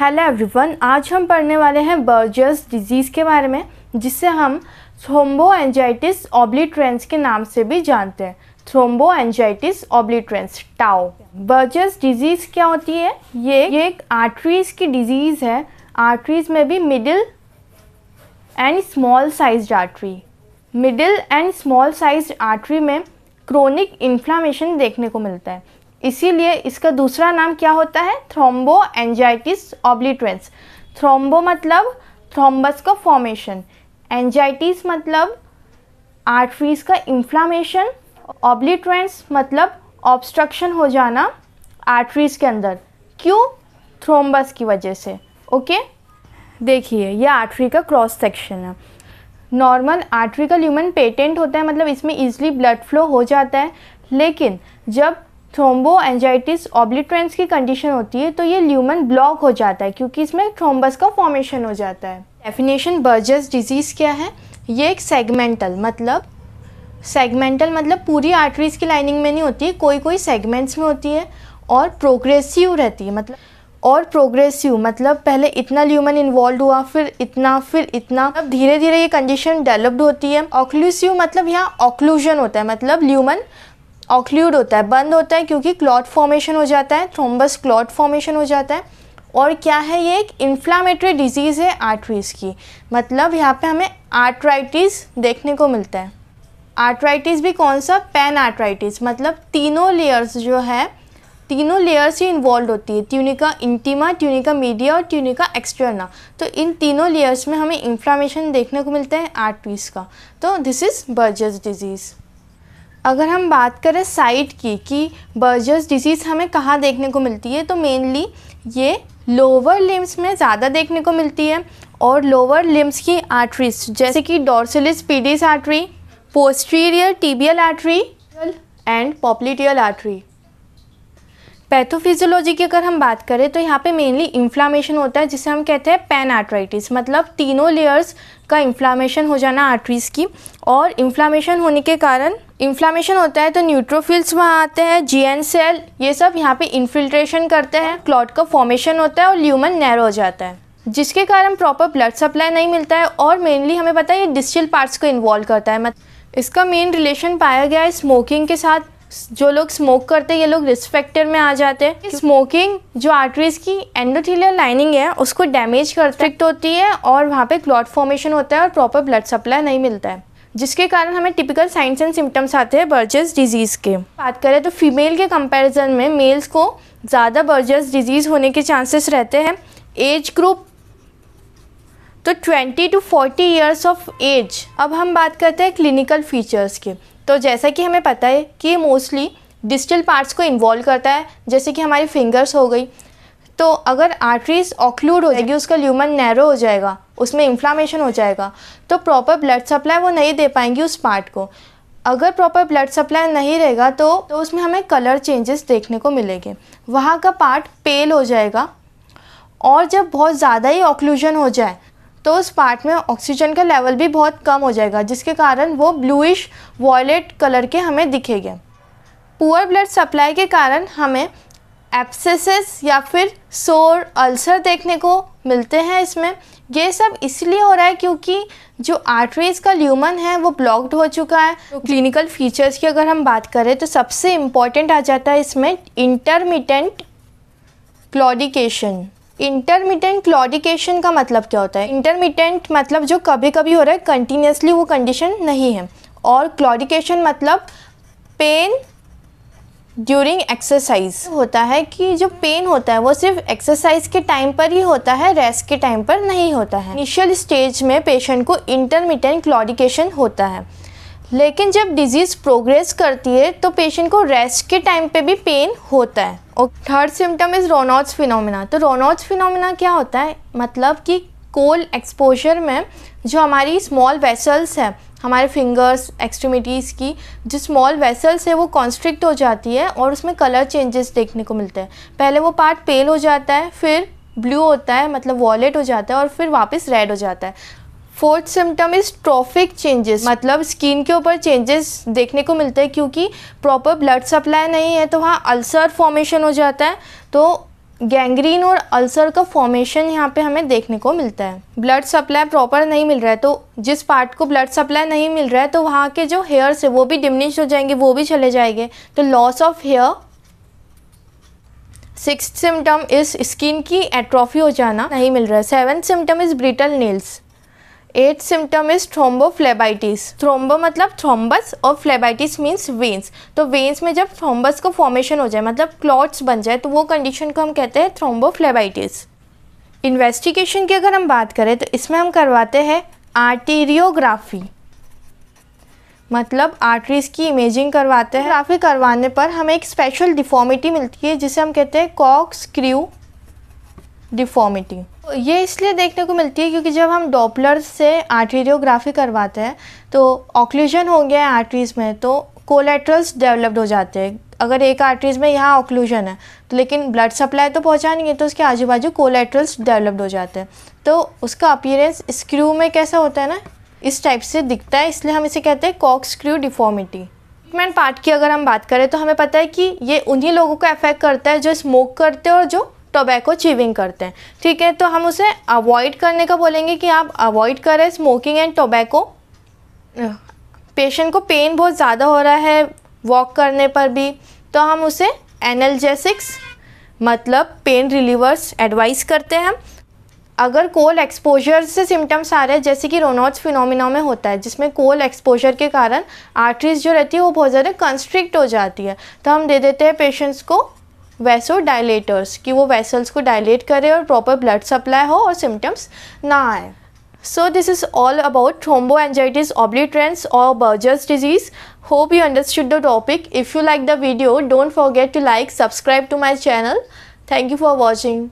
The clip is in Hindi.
हेलो एवरीवन आज हम पढ़ने वाले हैं बर्जर्स डिजीज़ के बारे में जिसे हम थ्रोम्बो एंजाइटिस ऑब्लीट्रेंस के नाम से भी जानते हैं thromboangiitis obliterans TAO Buerger's disease क्या होती है ये ये एक आर्टरीज की डिजीज़ है आर्टरीज में भी middle and small size artery middle and small size artery में क्रोनिक इन्फ्लामेशन देखने को मिलता है इसीलिए इसका दूसरा नाम क्या होता है थ्रोम्बो एंजाइटिस ऑब्लिट्रेंस थ्रोम्बो मतलब थ्रोम्बस का फॉर्मेशन एंजाइटिस मतलब आर्टरीज का इन्फ्लामेशन ऑब्लिट्रेंस मतलब ऑब्स्ट्रक्शन हो जाना आर्टरीज के अंदर क्यों थ्रोम्बस की वजह से ओके देखिए यह आर्टरी का क्रॉस सेक्शन है नॉर्मल आर्टरी का ल्यूमन पेटेंट होता है मतलब इसमें इजली ब्लड फ्लो हो जाता है लेकिन जब थ्रोम्बो एंजाइटिस ऑब्लिट्रेंस की कंडीशन होती है तो ये ल्यूमन ब्लॉक हो जाता है क्योंकि इसमें थ्रोम्बस का फॉर्मेशन हो जाता है डेफिनेशन बर्जस डिजीज़ क्या है ये एक सेगमेंटल मतलब सेगमेंटल मतलब पूरी आर्टरीज की लाइनिंग में नहीं होती है कोई कोई सेगमेंट्स में होती है और प्रोग्रेसिव रहती है मतलब और प्रोग्रेसिव मतलब पहले इतना ल्यूमन इन्वॉल्व हुआ फिर इतना फिर इतना अब धीरे धीरे ये कंडीशन डेवलप्ड होती है ऑक्लूसिव मतलब यहाँ ऑक्लूजन होता है मतलब ल्यूमन ऑक्ल्यूड होता है बंद होता है क्योंकि क्लॉट फॉर्मेशन हो जाता है थ्रोम्बस क्लॉट फॉर्मेशन हो जाता है और क्या है ये एक इन्फ्लामेटरी डिजीज़ है आर्टरीज़ की मतलब यहाँ पे हमें आर्टराइटिस देखने को मिलता है आर्टराइटिस भी कौन सा पैन आर्टराइटिस मतलब तीनों लेयर्स जो है तीनों लेयर्स ही इन्वॉल्व होती है ट्यूनिका इंटीमा ट्यूनिका मीडिया और ट्यूनिका एक्सटर्ना तो इन तीनों लेयर्स में हमें इन्फ्लामेशन देखने को मिलता है आर्टरीज का तो दिस इज़ बर्जस डिजीज़ अगर हम बात करें साइट की कि बर्जर्स डिजीज़ हमें कहाँ देखने को मिलती है तो मेनली ये लोअर लिम्स में ज़्यादा देखने को मिलती है और लोअर लिम्स की आर्टरीज जैसे कि dorsalis pedis artery posterior tibial artery and popliteal artery pathophysiology की अगर हम बात करें तो यहाँ पे मेनली इन्फ्लामेशन होता है जिसे हम कहते हैं पेन आर्ट्राइटिस मतलब तीनों लेयर्स का इन्फ्लामेशन हो जाना आर्टरीज़ की और इन्फ्लामेशन होने के कारण इन्फ्लामेशन होता है तो न्यूट्रोफिल्स वहाँ आते हैं जीएन सेल ये सब यहाँ पे इन्फिल्ट्रेशन करते हैं क्लॉट का फॉर्मेशन होता है और ल्यूमन नैरो हो जाता है जिसके कारण प्रॉपर ब्लड सप्लाई नहीं मिलता है और मेनली हमें पता है ये डिस्टल पार्ट्स को इन्वॉल्व करता है इसका मेन रिलेशन पाया गया है स्मोकिंग के साथ जो लोग स्मोक करते हैं ये लोग रिस्क फैक्टर में आ जाते हैं स्मोकिंग जो आर्टरीज की एंडोथीलियर लाइनिंग है उसको डैमेज करता होती है और वहाँ पे क्लॉट फॉर्मेशन होता है और प्रॉपर ब्लड सप्लाई नहीं मिलता है जिसके कारण हमें टिपिकल साइंस एंड सिम्टम्स आते हैं बर्जर्स डिजीज़ के बात करें तो फीमेल के कंपैरिजन में मेल्स को ज़्यादा बर्जर्स डिजीज़ होने के चांसेस रहते हैं एज ग्रुप तो 20 टू 40 इयर्स ऑफ एज अब हम बात करते हैं क्लिनिकल फीचर्स के तो जैसा कि हमें पता है कि ये मोस्टली डिजिटल पार्ट्स को इन्वॉल्व करता है जैसे कि हमारी फिंगर्स हो गई तो अगर आर्टरीज ऑक्लूड हो जाएगी उसका ल्यूमन नैरो हो जाएगा उसमें इन्फ्लामेशन हो जाएगा तो प्रॉपर ब्लड सप्लाई वो नहीं दे पाएंगी उस पार्ट को अगर प्रॉपर ब्लड सप्लाई नहीं रहेगा तो तो उसमें हमें कलर चेंजेस देखने को मिलेंगे वहाँ का पार्ट पेल हो जाएगा और जब बहुत ज़्यादा ही ऑक्लूजन हो जाए तो उस पार्ट में ऑक्सीजन का लेवल भी बहुत कम हो जाएगा जिसके कारण वो ब्लूइश वॉयलेट कलर के हमें दिखेंगे पुअर ब्लड सप्लाई के कारण हमें एप्सिस या फिर सोर अल्सर देखने को मिलते हैं इसमें ये सब इसलिए हो रहा है क्योंकि जो आर्टरीज का ल्यूमन है वो ब्लॉक्ड हो चुका है तो क्लिनिकल फीचर्स की अगर हम बात करें तो सबसे इम्पॉर्टेंट आ जाता है इसमें इंटरमीडियंट क्लॉडिकेशन इंटरमीडियंट क्लॉडिकेशन का मतलब क्या होता है इंटरमीडियंट मतलब जो कभी कभी हो रहा है कंटिन्यूसली वो कंडीशन नहीं है और क्लॉडिकेशन मतलब पेन ड्यूरिंग एक्सरसाइज होता है कि जो पेन होता है वो सिर्फ एक्सरसाइज के टाइम पर ही होता है रेस्ट के टाइम पर नहीं होता है इनिशियल स्टेज में पेशेंट को इंटरमीडियंट क्लॉडिकेशन होता है लेकिन जब डिजीज़ प्रोग्रेस करती है तो पेशेंट को रेस्ट के टाइम पे भी पेन होता है और third symptom is Raynaud's phenomenon तो रोनॉट्स फिनोमिना क्या होता है मतलब कि कोल्ड एक्सपोजर में जो हमारी स्मॉल वेसल्स हैं हमारे फिंगर्स एक्सट्रीमिटीज़ की जो स्मॉल वेसल्स है वो कॉन्स्ट्रिक्ट हो जाती है और उसमें कलर चेंजेस देखने को मिलते हैं पहले वो पार्ट पेल हो जाता है फिर ब्लू होता है मतलब वॉलेट हो जाता है और फिर वापस रेड हो जाता है fourth symptom is trophic changes मतलब स्किन के ऊपर चेंजेस देखने को मिलते हैं क्योंकि प्रॉपर ब्लड सप्लाई नहीं है तो वहाँ अल्सर फॉर्मेशन हो जाता है तो गैंग्रीन और अल्सर का फॉर्मेशन यहाँ पे हमें देखने को मिलता है ब्लड सप्लाई प्रॉपर नहीं मिल रहा है तो जिस पार्ट को ब्लड सप्लाई नहीं मिल रहा है तो वहाँ के जो हेयर्स है वो भी डिमिनिश हो जाएंगे वो भी चले जाएंगे तो loss of hair six symptom is skin की एट्रॉफी हो जाना नहीं मिल रहा है seven symptom is brittle nails eight symptom is thrombophlebitis thrombo मतलब थ्रोम्बस और फ्लेबाइटिस मीन्स वेंस तो वेंस में जब थ्रोम्बस का फॉर्मेशन हो जाए मतलब क्लॉट्स बन जाए तो वो कंडीशन को हम कहते हैं थ्रोम्बोफ्लेबाइटिस इन्वेस्टिगेशन की अगर हम बात करें तो इसमें हम करवाते हैं आर्टेरियोग्राफी मतलब आर्टरीज की इमेजिंग करवाते हैं ग्राफी करवाने पर हमें एक स्पेशल डिफॉर्मिटी मिलती है जिसे हम कहते हैं कॉक्स क्र्यू डिफॉर्मिटी ये इसलिए देखने को मिलती है क्योंकि जब हम डॉपलर से आर्टेरियोग्राफी करवाते हैं तो ऑक्लूजन हो गया है आर्टरीज में तो कोलेट्रल्स डेवलप्ड हो जाते हैं अगर एक आर्टरीज में यहाँ ऑक्लूजन है तो लेकिन ब्लड सप्लाई तो पहुँचा नहीं है तो उसके आजू बाजू कोलेट्रल्स डेवलप्ड हो जाते हैं तो उसका अपीयरेंस स्क्रू में कैसा होता है ना इस टाइप से दिखता है इसलिए हम इसे कहते हैं cock screw deformity treatment part की अगर हम बात करें तो हमें पता है कि ये उन्हीं लोगों को अफेक्ट करता है जो स्मोक करते हैं और जो टोबैको चिविंग करते हैं ठीक है तो हम उसे अवॉइड करने का बोलेंगे कि आप अवॉइड करें स्मोकिंग एंड टोबैको पेशेंट को पेन बहुत ज़्यादा हो रहा है वॉक करने पर भी तो हम उसे एनल्जेसिक्स मतलब पेन रिलीवर्स एडवाइस करते हैं अगर कोल एक्सपोजर से सिम्टम्स आ रहे हैं जैसे कि रोनॉट्स फिनोमिना में होता है जिसमें कोल एक्सपोजर के कारण आर्टरीज जो रहती है वो बहुत ज़्यादा कंस्ट्रिक्ट हो जाती है तो हम दे देते हैं पेशेंट्स को वैसो डायलेटर्स कि वो वैसल्स को डायलेट करें और प्रॉपर ब्लड सप्लाई हो और सिम्टम्स ना आए so this is all about thrombo angiitis obliterans और Buerger's disease hope you understood the topic if you like the video don't forget to like subscribe to my channel thank you for watching